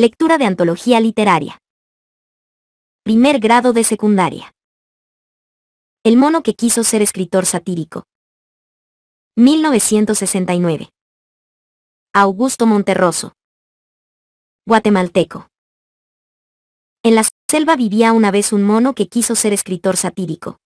Lectura de antología literaria. Primer grado de secundaria. El mono que quiso ser escritor satírico. 1969. Augusto Monterroso. Guatemalteco. En la selva vivía una vez un mono que quiso ser escritor satírico.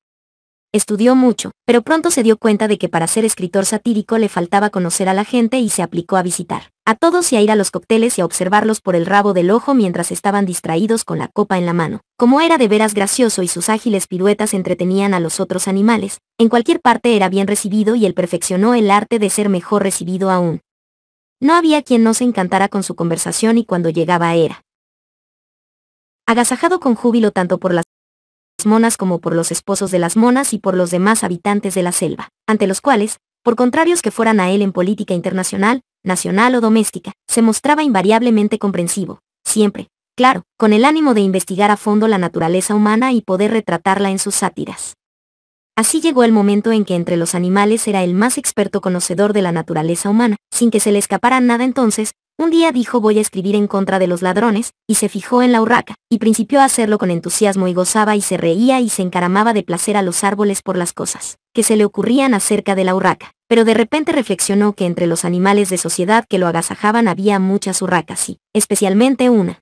Estudió mucho, pero pronto se dio cuenta de que para ser escritor satírico le faltaba conocer a la gente y se aplicó a visitar a todos y a ir a los cócteles y a observarlos por el rabo del ojo mientras estaban distraídos con la copa en la mano. Como era de veras gracioso y sus ágiles piruetas entretenían a los otros animales, en cualquier parte era bien recibido y él perfeccionó el arte de ser mejor recibido aún. No había quien no se encantara con su conversación y cuando llegaba era agasajado con júbilo tanto por las monas como por los esposos de las monas y por los demás habitantes de la selva, ante los cuales, por contrarios que fueran a él en política internacional, nacional o doméstica, se mostraba invariablemente comprensivo, siempre, claro, con el ánimo de investigar a fondo la naturaleza humana y poder retratarla en sus sátiras. Así llegó el momento en que entre los animales era el más experto conocedor de la naturaleza humana, sin que se le escapara nada entonces, un día dijo voy a escribir en contra de los ladrones, y se fijó en la urraca, y principió a hacerlo con entusiasmo y gozaba y se reía y se encaramaba de placer a los árboles por las cosas que se le ocurrían acerca de la urraca, pero de repente reflexionó que entre los animales de sociedad que lo agasajaban había muchas urracas y, especialmente una,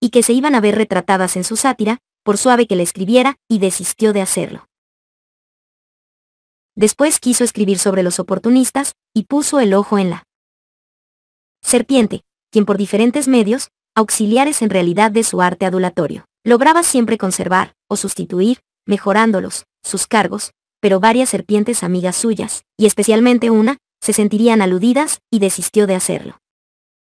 y que se iban a ver retratadas en su sátira, por suave que le escribiera, y desistió de hacerlo. Después quiso escribir sobre los oportunistas, y puso el ojo en la Serpiente, quien por diferentes medios, auxiliares en realidad de su arte adulatorio, lograba siempre conservar, o sustituir, mejorándolos, sus cargos, pero varias serpientes amigas suyas, y especialmente una, se sentirían aludidas y desistió de hacerlo.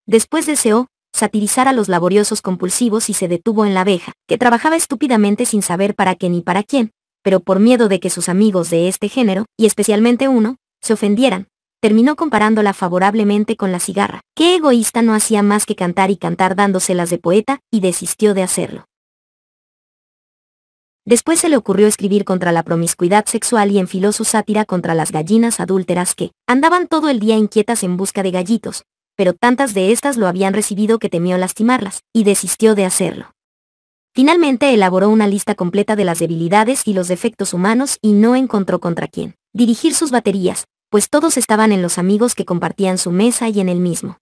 Después deseó, satirizar a los laboriosos compulsivos y se detuvo en la abeja, que trabajaba estúpidamente sin saber para qué ni para quién, pero por miedo de que sus amigos de este género, y especialmente uno, se ofendieran, terminó comparándola favorablemente con la cigarra. Qué egoísta no hacía más que cantar y cantar dándoselas de poeta, y desistió de hacerlo. Después se le ocurrió escribir contra la promiscuidad sexual y enfiló su sátira contra las gallinas adúlteras que andaban todo el día inquietas en busca de gallitos, pero tantas de estas lo habían recibido que temió lastimarlas, y desistió de hacerlo. Finalmente elaboró una lista completa de las debilidades y los defectos humanos y no encontró contra quién dirigir sus baterías, pues todos estaban en los amigos que compartían su mesa y en el mismo.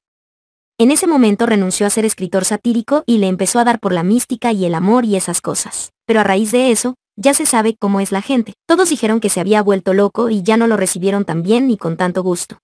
En ese momento renunció a ser escritor satírico y le empezó a dar por la mística y el amor y esas cosas. Pero a raíz de eso, ya se sabe cómo es la gente. Todos dijeron que se había vuelto loco y ya no lo recibieron tan bien ni con tanto gusto.